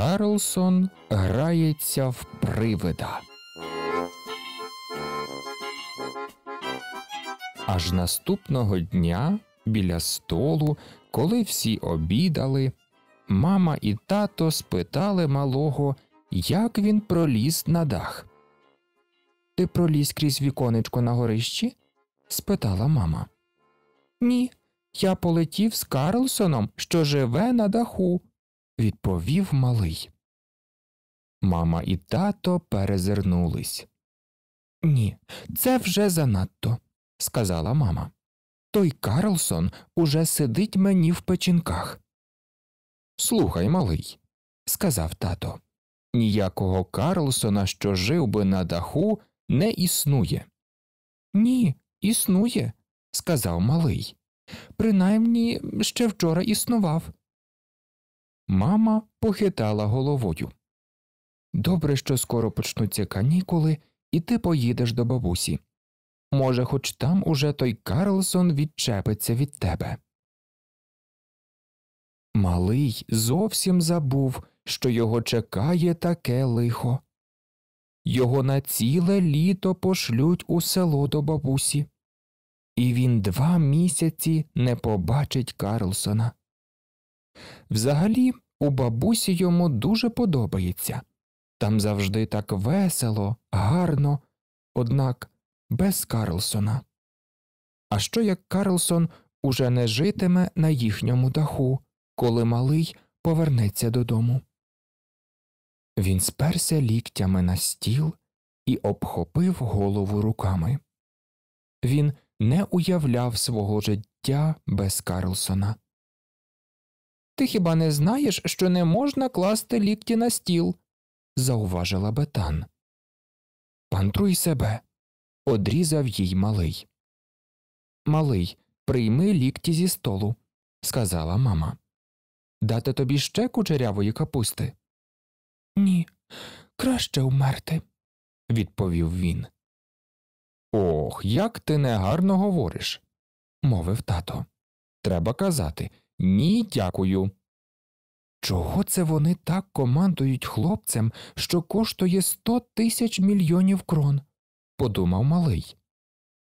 Карлсон грається в привида. Аж наступного дня біля столу, коли всі обідали, мама і тато спитали малого, як він проліз на дах. Ти проліз крізь віконечко на горищі? спитала мама. Ні, я полетів з Карлсоном, що живе на даху відповів малий. Мама і тато перезирнулись. Ні, це вже занадто, сказала мама. Той Карлсон уже сидить мені в печінках. Слухай, малий, сказав тато, ніякого Карлсона, що жив би на даху, не існує. Ні, існує, сказав малий. Принаймні ще вчора існував. Мама похитала головою. Добре, що скоро почнуться канікули, і ти поїдеш до бабусі. Може, хоч там уже той Карлсон відчепиться від тебе. Малий зовсім забув, що його чекає таке лихо. Його на ціле літо пошлють у село до бабусі, і він два місяці не побачить Карлсона. Взагалі, у бабусі йому дуже подобається там завжди так весело, гарно, однак без Карлсона. А що як Карлсон уже не житиме на їхньому даху, коли малий повернеться додому? Він сперся ліктями на стіл і обхопив голову руками. Він не уявляв свого життя без Карлсона. Ти хіба не знаєш, що не можна класти лікті на стіл? зауважила Бетан. Пантруй себе, одрізав їй малий. Малий, прийми лікті зі столу, сказала мама. Дати тобі ще кучерявої капусти? Ні, краще умерти, відповів він. Ох, як ти негарно говориш, мовив тато. Треба казати, ні, дякую. Чого це вони так командують хлопцем, що коштує сто тисяч мільйонів крон? подумав малий,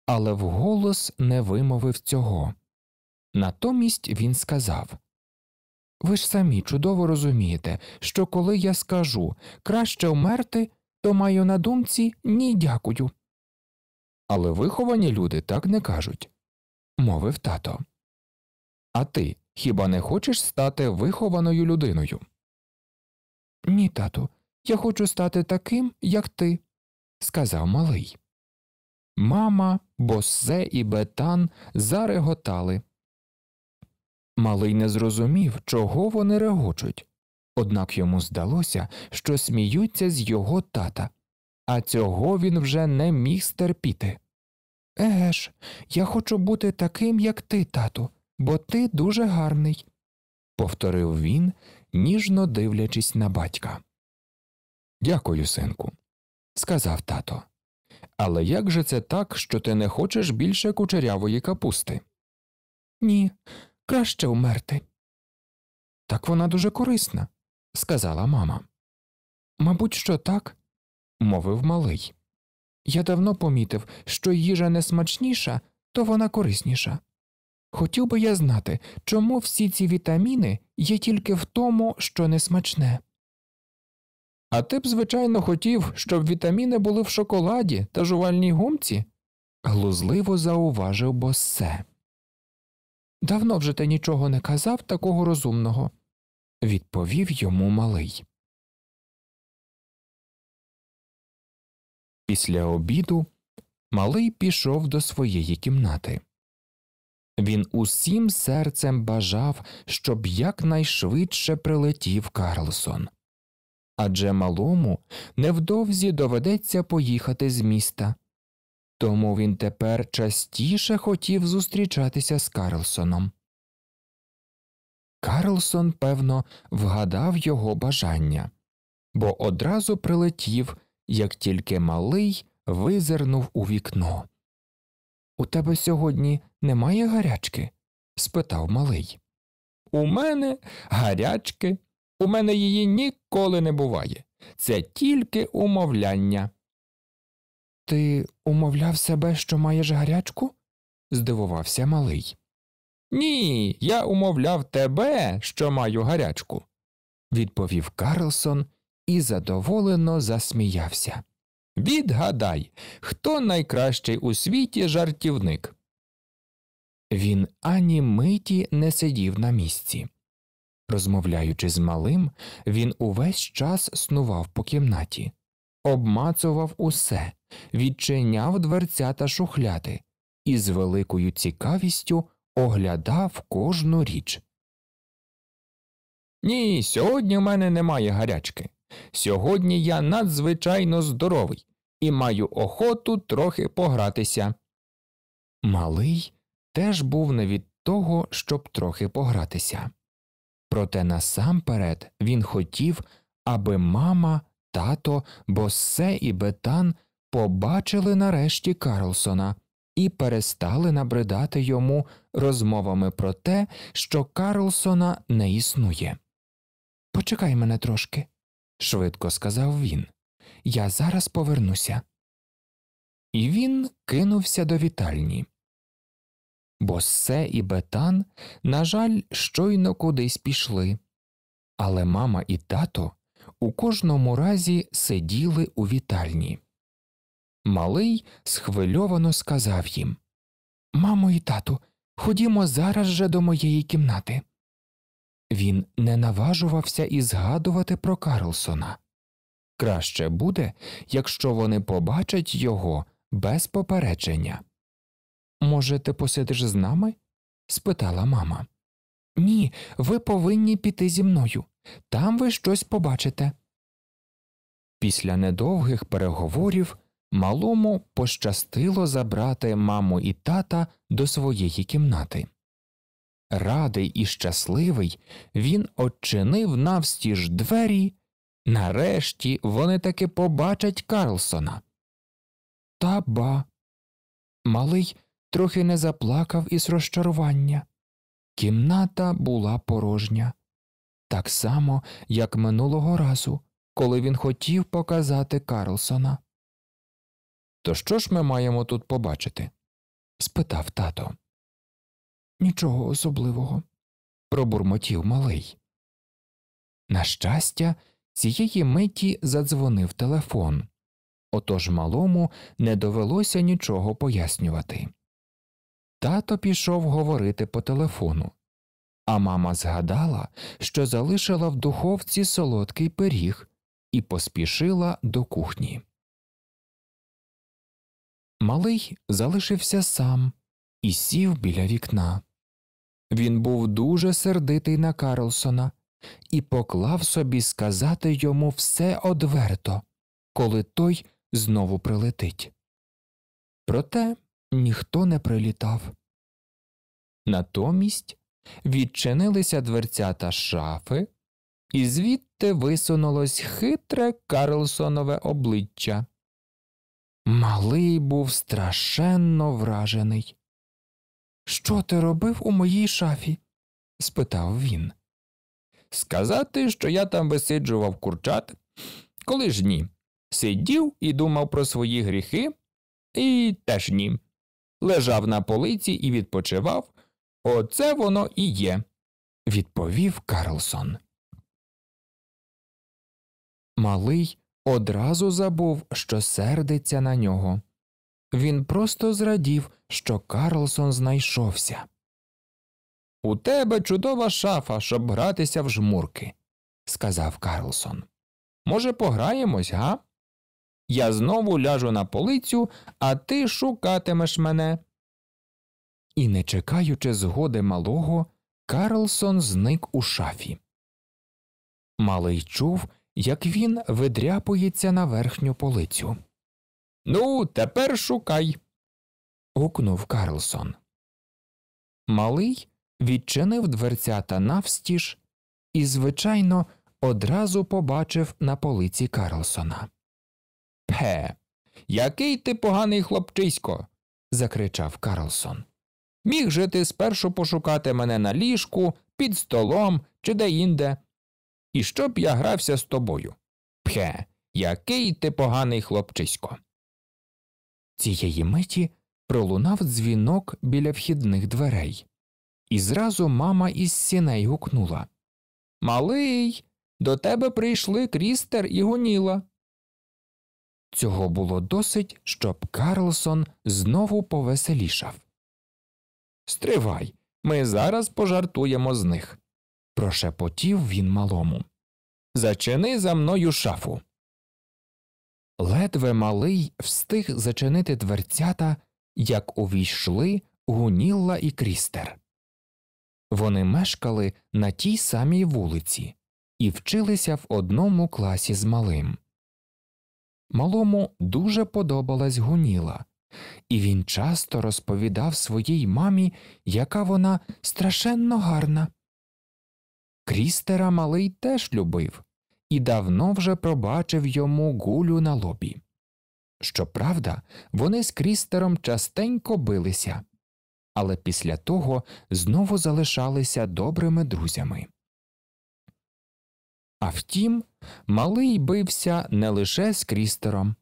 але вголос не вимовив цього. Натомість він сказав Ви ж самі чудово розумієте, що коли я скажу краще вмерти, то маю на думці ні, дякую. Але виховані люди так не кажуть, мовив тато. А ти Хіба не хочеш стати вихованою людиною? Ні, тату, я хочу стати таким, як ти, сказав малий. Мама, боссе і Бетан зареготали. Малий не зрозумів, чого вони регочуть, однак йому здалося, що сміються з його тата, а цього він вже не міг стерпіти. Еге ж, я хочу бути таким, як ти, тату бо ти дуже гарний, повторив він, ніжно дивлячись на батька. Дякую, синку, сказав тато. Але як же це так, що ти не хочеш більше кучерявої капусти? Ні, краще умерти. Так вона дуже корисна, сказала мама. Мабуть, що так, мовив малий. Я давно помітив, що їжа не смачніша, то вона корисніша. Хотів би я знати, чому всі ці вітаміни є тільки в тому, що не смачне. А ти б, звичайно, хотів, щоб вітаміни були в шоколаді та жувальній гумці? глузливо зауважив Боссе. Давно вже ти нічого не казав такого розумного, відповів йому малий. Після обіду малий пішов до своєї кімнати. Він усім серцем бажав, щоб якнайшвидше прилетів Карлсон. Адже малому невдовзі доведеться поїхати з міста. Тому він тепер частіше хотів зустрічатися з Карлсоном. Карлсон, певно, вгадав його бажання, бо одразу прилетів, як тільки малий визирнув у вікно. У тебе сьогодні немає гарячки? спитав малий. У мене гарячки, у мене її ніколи не буває. Це тільки умовляння. Ти умовляв себе, що маєш гарячку? здивувався малий. Ні, я умовляв тебе, що маю гарячку, відповів Карлсон і задоволено засміявся. Відгадай, хто найкращий у світі жартівник. Він ані миті не сидів на місці. Розмовляючи з малим, він увесь час снував по кімнаті, обмацував усе, відчиняв дверця та шухляди і з великою цікавістю оглядав кожну річ. Ні, сьогодні в мене немає гарячки. Сьогодні я надзвичайно здоровий і маю охоту трохи погратися. Малий теж був не від того, щоб трохи погратися. Проте насамперед він хотів, аби мама, тато, Боссе і Бетан побачили нарешті Карлсона і перестали набридати йому розмовами про те, що Карлсона не існує. Почекай мене трошки швидко сказав він. Я зараз повернуся. І він кинувся до вітальні. Боссе і Бетан, на жаль, щойно кудись пішли, але мама і тато у кожному разі сиділи у вітальні. Малий схвильовано сказав їм Мамо і тату, ходімо зараз же до моєї кімнати. Він не наважувався і згадувати про Карлсона. Краще буде, якщо вони побачать його без попередження. Може, ти посидиш з нами? спитала мама. Ні, ви повинні піти зі мною. Там ви щось побачите. Після недовгих переговорів малому пощастило забрати маму і тата до своєї кімнати. Радий і щасливий, він очинив навстіж двері. Нарешті вони таки побачать Карлсона. Та ба. Малий трохи не заплакав із розчарування. Кімната була порожня, так само, як минулого разу, коли він хотів показати Карлсона. То що ж ми маємо тут побачити? спитав тато. Нічого особливого, пробурмотів малий. На щастя, цієї миті задзвонив телефон, отож малому не довелося нічого пояснювати. Тато пішов говорити по телефону, а мама згадала, що залишила в духовці солодкий пиріг і поспішила до кухні. Малий залишився сам і сів біля вікна. Він був дуже сердитий на Карлсона і поклав собі сказати йому все одверто, коли той знову прилетить. Проте ніхто не прилітав. Натомість відчинилися дверця та шафи, і звідти висунулось хитре Карлсонове обличчя. Малий був страшенно вражений. Що ти робив у моїй шафі? спитав він. Сказати, що я там висиджував курчат? Коли ж ні? Сидів і думав про свої гріхи, і теж ні. Лежав на полиці і відпочивав. Оце воно і є, відповів Карлсон. Малий одразу забув, що сердиться на нього. Він просто зрадів, що Карлсон знайшовся. У тебе чудова шафа, щоб гратися в жмурки, сказав Карлсон. Може, пограємось, га? Я знову ляжу на полицю, а ти шукатимеш мене. І, не чекаючи згоди малого, Карлсон зник у шафі. Малий чув, як він видряпується на верхню полицю. Ну, тепер шукай. гукнув Карлсон. Малий відчинив дверцята навстіж і, звичайно, одразу побачив на полиці Карлсона. Пе, який ти поганий хлопчисько. закричав Карлсон. Міг же ти спершу пошукати мене на ліжку, під столом чи де інде. І щоб я грався з тобою. Пхе, який ти поганий хлопчисько. Цієї миті пролунав дзвінок біля вхідних дверей, і зразу мама із сіней гукнула Малий, до тебе прийшли крістер і гоніла. Цього було досить, щоб Карлсон знову повеселішав. Стривай, ми зараз пожартуємо з них. прошепотів він малому. Зачини за мною шафу. Ледве малий встиг зачинити дверцята, як увійшли Гунілла і Крістер. Вони мешкали на тій самій вулиці і вчилися в одному класі з малим. Малому дуже подобалась Гуніла, і він часто розповідав своїй мамі, яка вона страшенно гарна. Крістера малий теж любив, і давно вже пробачив йому гулю на лобі. Щоправда, вони з крістером частенько билися, але після того знову залишалися добрими друзями. А втім, малий бився не лише з крістером,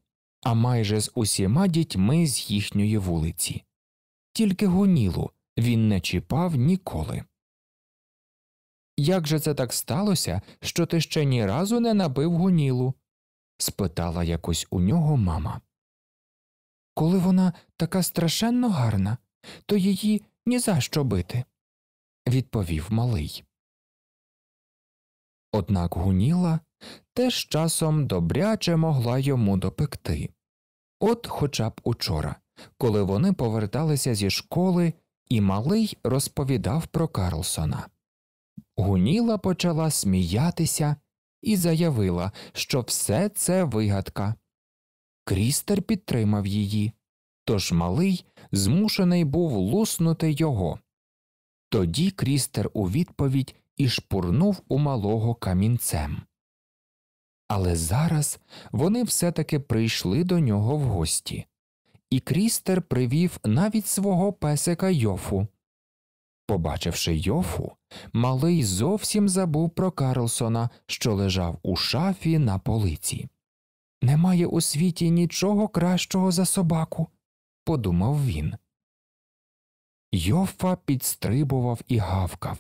а майже з усіма дітьми з їхньої вулиці. Тільки гунілу він не чіпав ніколи. Як же це так сталося, що ти ще ні разу не набив гонілу? спитала якось у нього мама. Коли вона така страшенно гарна, то її ні за що бити, відповів малий. Однак гуніла теж часом добряче могла йому допекти. От хоча б учора, коли вони поверталися зі школи, і малий розповідав про Карлсона. Гуніла почала сміятися і заявила, що все це вигадка. Крістер підтримав її, тож малий змушений був луснути його. Тоді Крістер у відповідь і шпурнув у малого камінцем. Але зараз вони все таки прийшли до нього в гості, і Крістер привів навіть свого песика Йофу. Побачивши йофу, малий зовсім забув про Карлсона, що лежав у шафі на полиці. Немає у світі нічого кращого за собаку, подумав він. Йофа підстрибував і гавкав,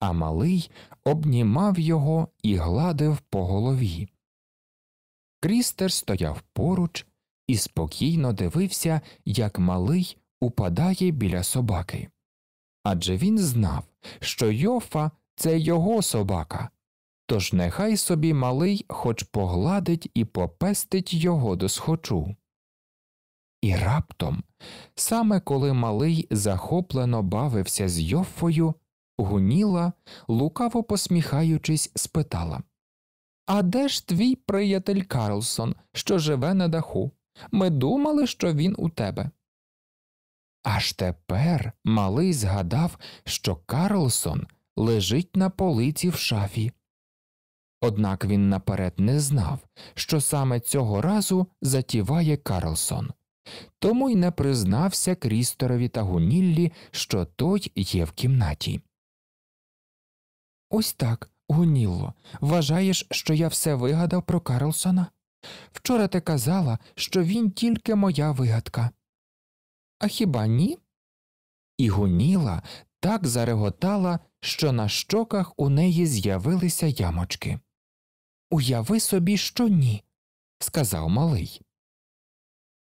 а малий обнімав його і гладив по голові. Крістер стояв поруч і спокійно дивився, як малий упадає біля собаки адже він знав, що Йофа це його собака, тож нехай собі малий хоч погладить і попестить його до схочу. І раптом, саме коли малий захоплено бавився з Йофою, гуніла, лукаво посміхаючись, спитала А де ж твій приятель Карлсон, що живе на даху? Ми думали, що він у тебе. Аж тепер малий згадав, що Карлсон лежить на полиці в шафі. Однак він наперед не знав, що саме цього разу затіває Карлсон, тому й не признався Крісторові та Гуніллі, що той є в кімнаті. Ось так, Гунілло, вважаєш, що я все вигадав про Карлсона? Вчора ти казала, що він тільки моя вигадка. А хіба ні? І гуніла так зареготала, що на щоках у неї з'явилися ямочки. Уяви собі, що ні, сказав малий.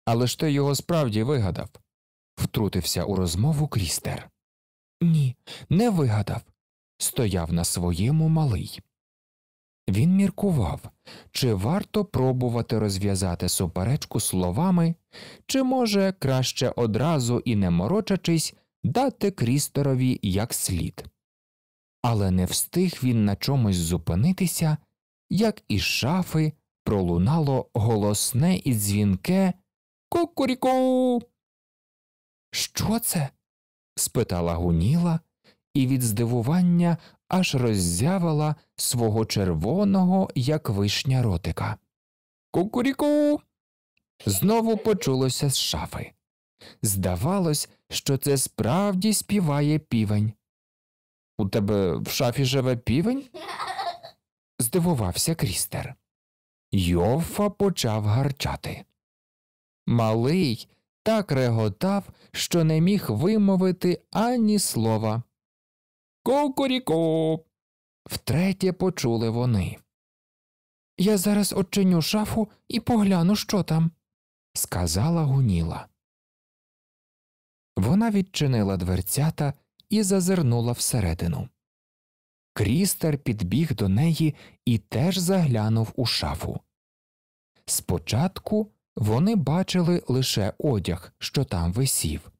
Але ж ти його справді вигадав, втрутився у розмову Крістер. Ні, не вигадав, стояв на своєму малий. Він міркував, чи варто пробувати розв'язати суперечку словами, чи може краще одразу і не морочачись дати крістерові як слід. Але не встиг він на чомусь зупинитися, як із шафи пролунало голосне і дзвінке Кукуріку. Що це? спитала гуніла і від здивування аж роззявила свого червоного, як вишня ротика. Кукуріку. Знову почулося з шафи. Здавалось, що це справді співає півень. У тебе в шафі живе півень? здивувався крістер. Йофа почав гарчати. Малий так реготав, що не міг вимовити ані слова. Кукуріко. Втретє почули вони. Я зараз очиню шафу і погляну, що там, сказала гуніла. Вона відчинила дверцята і зазирнула всередину. Крістер підбіг до неї і теж заглянув у шафу. Спочатку вони бачили лише одяг, що там висів,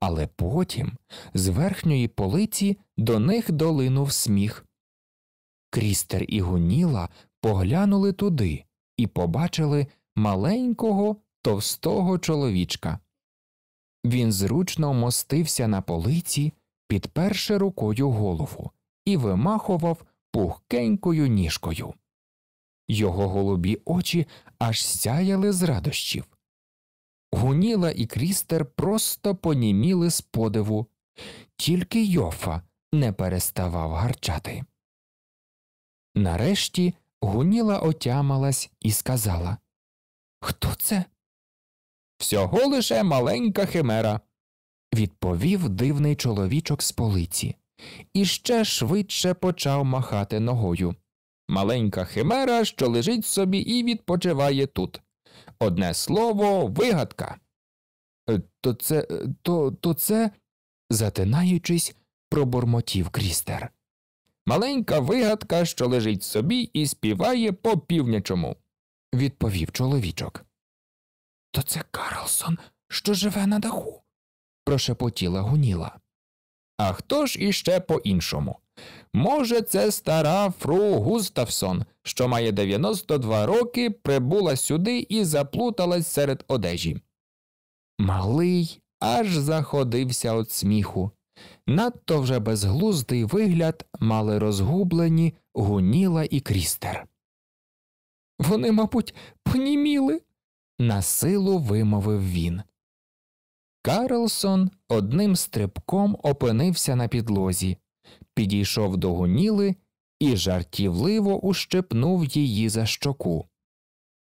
але потім з верхньої полиці до них долинув сміх. Крістер і Гуніла поглянули туди і побачили маленького товстого чоловічка. Він зручно мостився на полиці, підперши рукою голову, і вимахував пухкенькою ніжкою. Його голубі очі аж сяяли з радощів. Гуніла і Крістер просто поніміли з подиву, тільки Йофа не переставав гарчати. Нарешті гуніла отямалась і сказала Хто це? Всього лише маленька химера, відповів дивний чоловічок з полиці і ще швидше почав махати ногою. Маленька химера, що лежить собі і відпочиває тут. Одне слово, вигадка. Е, то це, е, то, то це, затинаючись, пробормотів крістер. Маленька вигадка, що лежить собі і співає по півнячому, відповів чоловічок. То це Карлсон, що живе на даху, прошепотіла гуніла. А хто ж іще по іншому? Може, це стара фру Густавсон, що має 92 роки, прибула сюди і заплуталась серед одежі. Малий аж заходився від сміху. Надто вже безглуздий вигляд мали розгублені гуніла і крістер. Вони, мабуть, поніміли, на силу вимовив він. Карлсон одним стрибком опинився на підлозі, підійшов до Гуніли і жартівливо ущепнув її за щоку.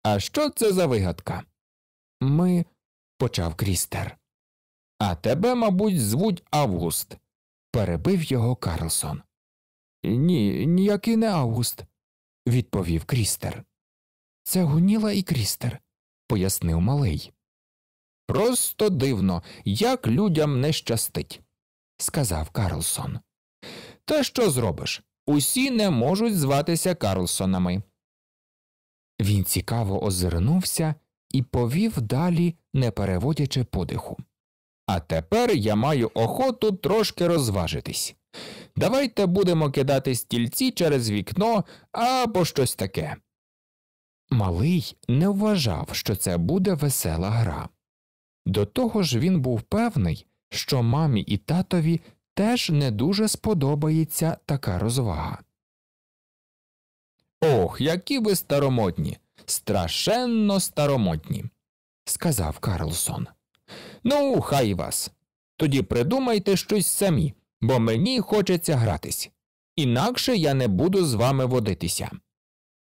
А що це за вигадка? Ми, почав Крістер. А тебе, мабуть, звуть Август, перебив його Карлсон. Ні, ніякий не Август, відповів Крістер. Це гуніла і Крістер, пояснив малий. Просто дивно, як людям не щастить, сказав Карлсон. Та що зробиш? Усі не можуть зватися Карлсонами. Він цікаво озирнувся і повів далі, не переводячи подиху. А тепер я маю охоту трошки розважитись. Давайте будемо кидати стільці через вікно або щось таке. Малий не вважав, що це буде весела гра. До того ж він був певний, що мамі і татові теж не дуже сподобається така розвага. Ох, які ви старомодні, страшенно старомодні, сказав Карлсон. Ну, хай вас. Тоді придумайте щось самі, бо мені хочеться гратись. Інакше я не буду з вами водитися,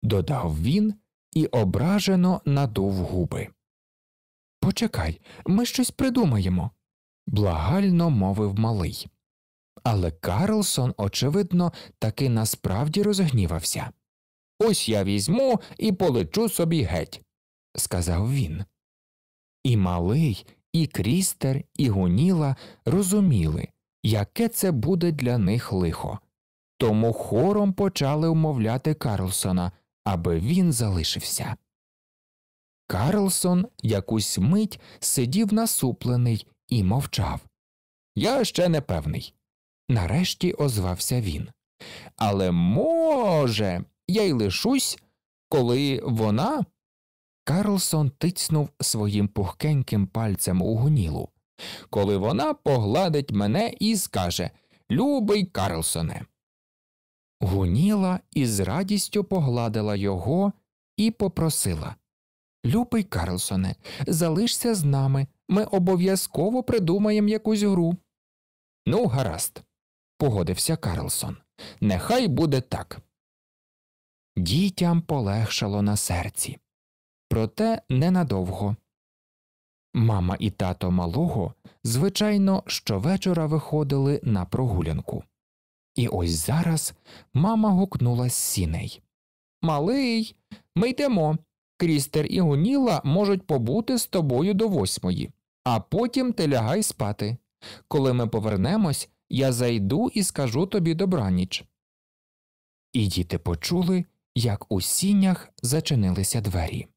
додав він і ображено надув губи. Почекай, ми щось придумаємо, благально мовив малий. Але Карлсон, очевидно, таки насправді розгнівався. Ось я візьму і полечу собі геть, сказав він. І малий, і крістер, і гуніла розуміли, яке це буде для них лихо, тому хором почали умовляти Карлсона, аби він залишився. Карлсон якусь мить сидів насуплений і мовчав. Я ще не певний нарешті озвався він. Але може, я й лишусь, коли вона. Карлсон тицнув своїм пухкеньким пальцем у гунілу. Коли вона погладить мене і скаже Любий Карлсоне. Гуніла із радістю погладила його і попросила Любий Карлсоне, залишся з нами. Ми обов'язково придумаємо якусь гру. Ну, гаразд погодився Карлсон. Нехай буде так. Дітям полегшало на серці. Проте ненадовго. Мама і тато малого, звичайно, щовечора виходили на прогулянку. І ось зараз мама гукнула з сіней Малий, ми йдемо. Крістер і Гуніла можуть побути з тобою до восьмої, а потім ти лягай спати. Коли ми повернемось, я зайду і скажу тобі добраніч. І діти почули, як у сінях зачинилися двері.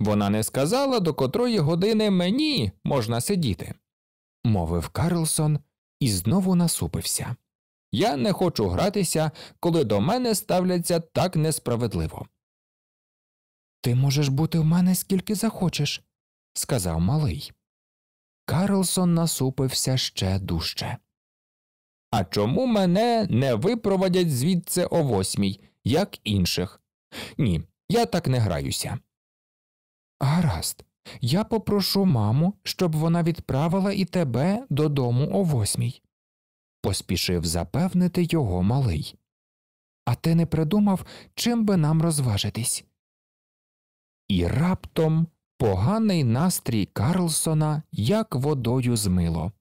Вона не сказала, до котрої години мені можна сидіти, мовив Карлсон і знову насупився. Я не хочу гратися, коли до мене ставляться так несправедливо. Ти можеш бути в мене скільки захочеш, сказав малий. Карлсон насупився ще дужче. А чому мене не випроводять звідси о восьмій, як інших? Ні, я так не граюся. Гаразд, я попрошу маму, щоб вона відправила і тебе додому о восьмій. Поспішив запевнити його малий. А ти не придумав, чим би нам розважитись? І раптом Поганий настрій Карлсона як водою змило.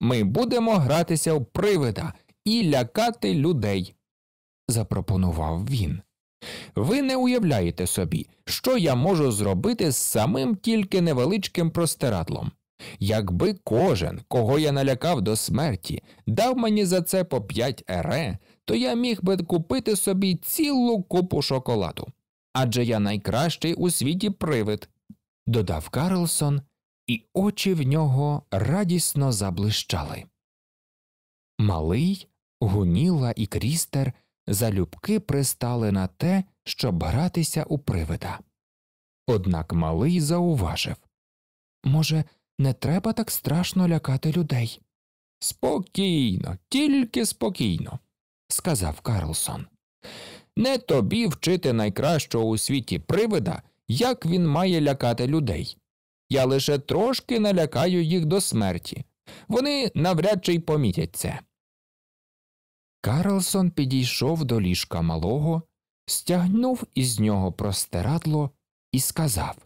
Ми будемо гратися в привида і лякати людей, запропонував він. Ви не уявляєте собі, що я можу зробити з самим тільки невеличким простирадлом. Якби кожен, кого я налякав до смерті, дав мені за це по п'ять ере, то я міг би купити собі цілу купу шоколаду адже я найкращий у світі привид, додав Карлсон, і очі в нього радісно заблищали. Малий, гуніла і крістер залюбки пристали на те, щоб гратися у привида. Однак малий зауважив Може, не треба так страшно лякати людей. Спокійно, тільки спокійно, сказав Карлсон. Не тобі вчити найкращого у світі привида, як він має лякати людей. Я лише трошки налякаю їх до смерті. Вони навряд чи й помітять це. Карлсон підійшов до ліжка малого, стягнув із нього простирадло і сказав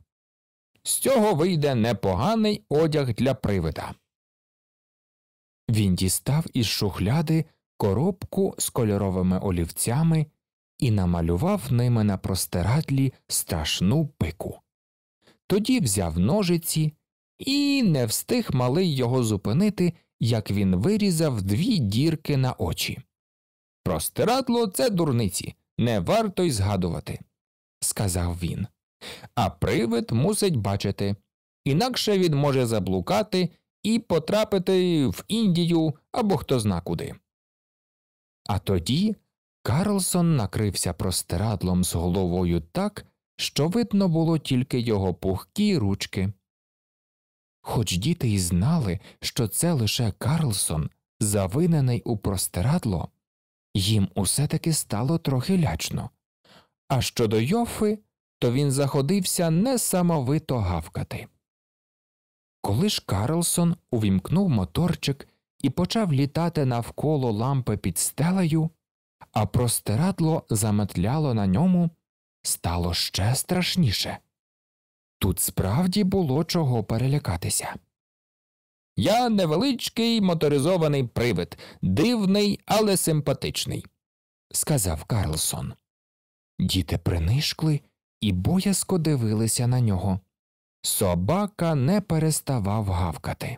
З цього вийде непоганий одяг для привида. Він дістав із шухляди коробку з кольоровими олівцями і намалював ними на простирадлі страшну пику. Тоді взяв ножиці і не встиг малий його зупинити, як він вирізав дві дірки на очі. Простирадло це дурниці, не варто й згадувати, сказав він. А привид мусить бачити, інакше він може заблукати і потрапити в Індію або хто зна куди. А тоді Карлсон накрився простирадлом з головою так, що видно було тільки його пухкі ручки. Хоч діти й знали, що це лише Карлсон, завинений у простирадло, їм усе таки стало трохи лячно. А щодо Йофи, то він заходився несамовито гавкати. Коли ж Карлсон увімкнув моторчик і почав літати навколо лампи під стелею, а простирадло заметляло на ньому, стало ще страшніше. Тут справді було чого перелякатися. Я невеличкий моторизований привид, дивний, але симпатичний, сказав Карлсон. Діти принишкли і боязко дивилися на нього. Собака не переставав гавкати.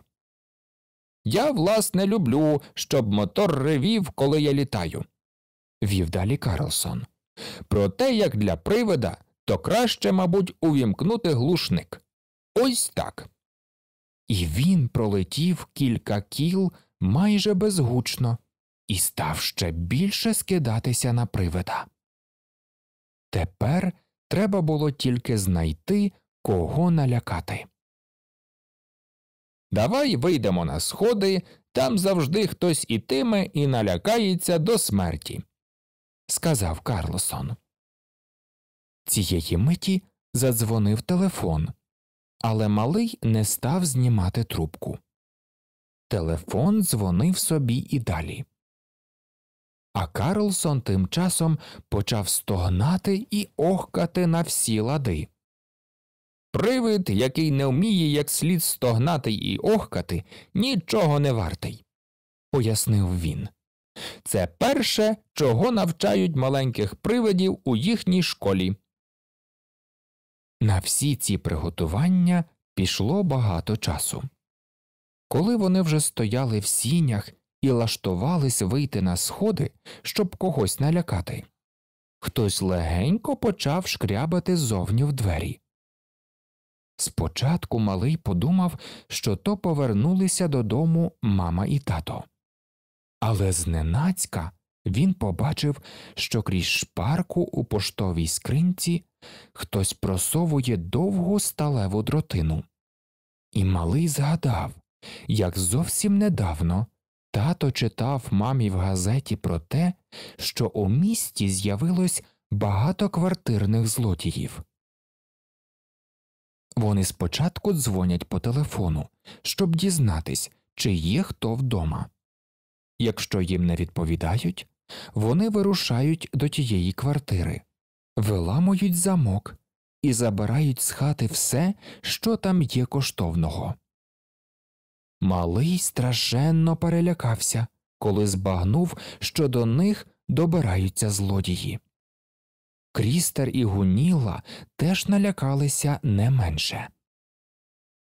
Я, власне, люблю, щоб мотор ревів, коли я літаю вів далі Карлсон. Про те, як для привида, то краще, мабуть, увімкнути глушник. Ось так. І він пролетів кілька кіл майже безгучно і став ще більше скидатися на привида. Тепер треба було тільки знайти, кого налякати. Давай вийдемо на сходи, там завжди хтось ітиме і налякається до смерті сказав Карлсон. Цієї миті задзвонив телефон, але малий не став знімати трубку. Телефон дзвонив собі і далі. А Карлсон тим часом почав стогнати і охкати на всі лади. Привид, який не вміє як слід стогнати і охкати, нічого не вартий, пояснив він. Це перше, чого навчають маленьких привидів у їхній школі. На всі ці приготування пішло багато часу. Коли вони вже стояли в сінях і лаштувались вийти на сходи, щоб когось налякати, хтось легенько почав шкрябати зовні в двері. Спочатку малий подумав, що то повернулися додому мама і тато але зненацька він побачив, що крізь шпарку у поштовій скринці хтось просовує довгу сталеву дротину. І малий згадав, як зовсім недавно тато читав мамі в газеті про те, що у місті з'явилось багато квартирних злодіїв. Вони спочатку дзвонять по телефону, щоб дізнатись, чи є хто вдома. Якщо їм не відповідають, вони вирушають до тієї квартири, виламують замок і забирають з хати все, що там є коштовного. Малий страшенно перелякався, коли збагнув, що до них добираються злодії. Крістер і гуніла теж налякалися не менше.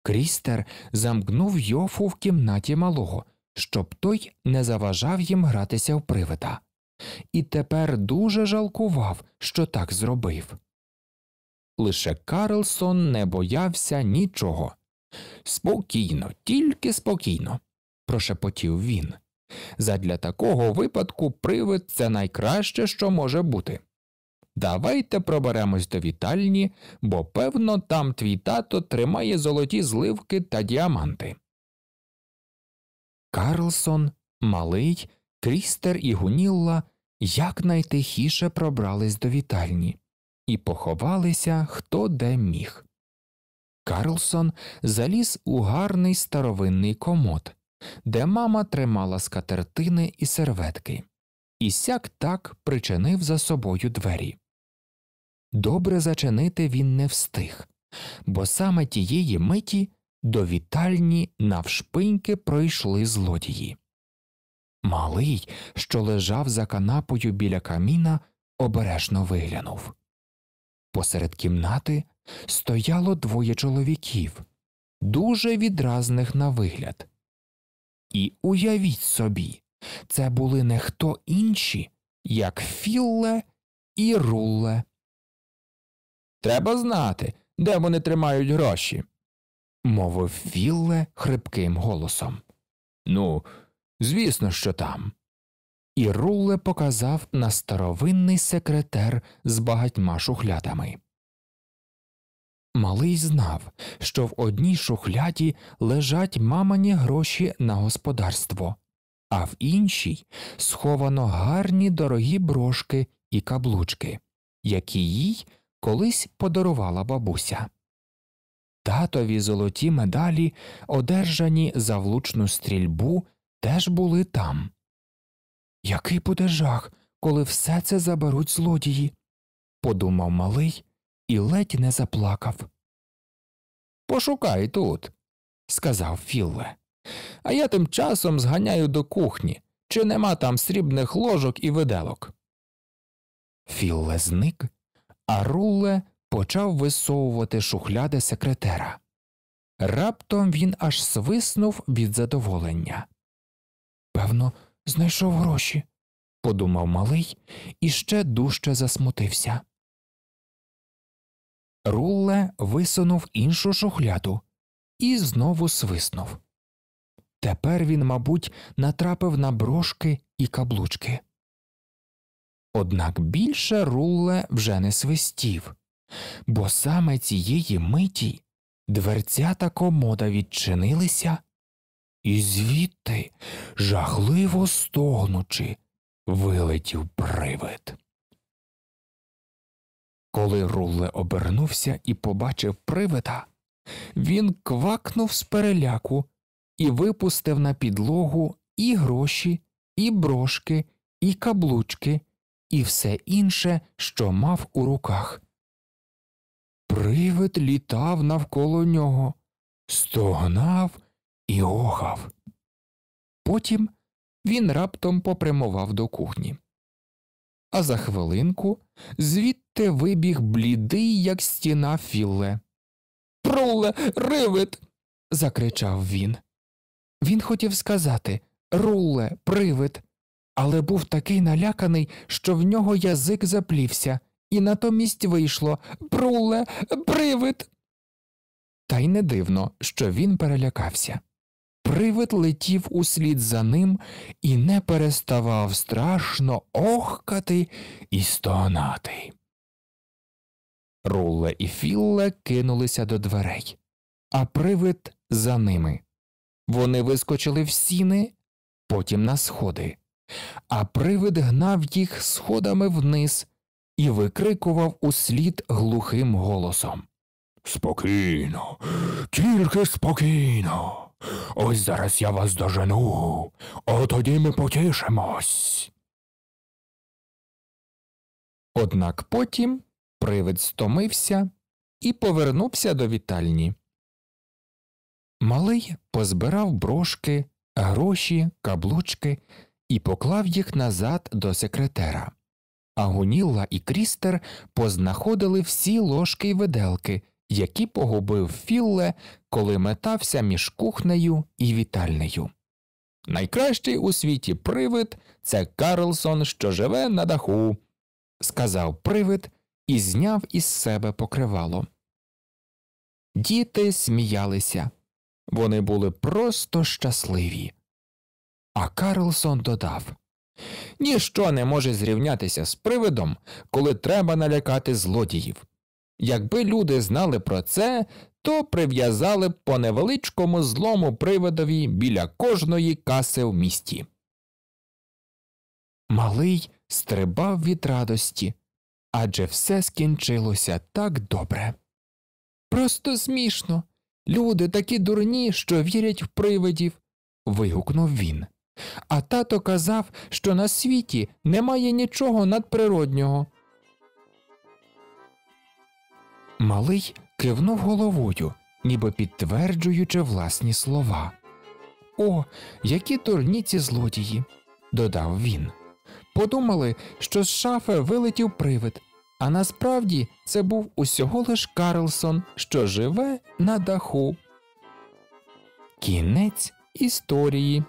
Крістер замкнув йофу в кімнаті малого щоб той не заважав їм гратися в привида, і тепер дуже жалкував, що так зробив. Лише Карлсон не боявся нічого. Спокійно, тільки спокійно, прошепотів він. Задля такого випадку привид це найкраще, що може бути. Давайте проберемось до вітальні, бо, певно, там твій тато тримає золоті зливки та діаманти. Карлсон, малий, Крістер і Гунілла якнайтихіше пробрались до вітальні і поховалися хто де міг. Карлсон заліз у гарний старовинний комод, де мама тримала скатертини і серветки, і сяк так причинив за собою двері. Добре зачинити він не встиг, бо саме тієї миті до вітальні навшпиньки пройшли злодії. Малий, що лежав за канапою біля каміна, обережно виглянув. Посеред кімнати стояло двоє чоловіків, дуже відразних на вигляд. І уявіть собі, це були не хто інші, як Філле і Рулле. Треба знати, де вони тримають гроші мовив Філле хрипким голосом. Ну, звісно, що там. І Руле показав на старовинний секретер з багатьма шухлядами. Малий знав, що в одній шухляді лежать мамані гроші на господарство, а в іншій сховано гарні дорогі брошки і каблучки, які їй колись подарувала бабуся. Татові золоті медалі, одержані за влучну стрільбу, теж були там. Який буде жах, коли все це заберуть злодії? подумав малий і ледь не заплакав. Пошукай тут, сказав Філле. А я тим часом зганяю до кухні, чи нема там срібних ложок і виделок. Філле зник, а Рулле почав висовувати шухляди секретера. Раптом він аж свиснув від задоволення. Певно, знайшов гроші, подумав малий і ще дужче засмутився. Рулле висунув іншу шухляду і знову свиснув. Тепер він, мабуть, натрапив на брошки і каблучки. Однак більше рулле вже не свистів, бо саме цієї миті дверцята комода відчинилися, і звідти, жахливо стогнучи, вилетів привид. Коли Руле обернувся і побачив привида, він квакнув з переляку і випустив на підлогу і гроші, і брошки, і каблучки, і все інше, що мав у руках. Привид літав навколо нього, стогнав і охав. Потім він раптом попрямував до кухні. А за хвилинку звідти вибіг блідий, як стіна Філле. Руле, ривид. закричав він. Він хотів сказати Руле, привид, але був такий наляканий, що в нього язик заплівся і натомість вийшло Бруле, привид. Та й не дивно, що він перелякався. Привид летів услід за ним і не переставав страшно охкати і стонати. Рулле і Філле кинулися до дверей, а привид за ними. Вони вискочили в сіни, потім на сходи, а привид гнав їх сходами вниз і викрикував услід глухим голосом Спокійно, тільки спокійно. Ось зараз я вас дожену, а тоді ми потішимось. Однак потім привид стомився і повернувся до вітальні. Малий позбирав брошки, гроші, каблучки і поклав їх назад до секретера а Гунілла і Крістер познаходили всі ложки й виделки, які погубив Філле, коли метався між кухнею і вітальнею. Найкращий у світі привид це Карлсон, що живе на даху, сказав привид і зняв із себе покривало. Діти сміялися. Вони були просто щасливі. А Карлсон додав Ніщо не може зрівнятися з привидом, коли треба налякати злодіїв. Якби люди знали про це, то прив'язали б по невеличкому злому привидові біля кожної каси в місті. Малий стрибав від радості адже все скінчилося так добре. Просто смішно. Люди такі дурні, що вірять в привидів. вигукнув він. А тато казав, що на світі немає нічого надприроднього. Малий кивнув головою, ніби підтверджуючи власні слова. О, які турні ці злодії, додав він. Подумали, що з шафи вилетів привид, а насправді це був усього лиш Карлсон, що живе на даху. Кінець історії.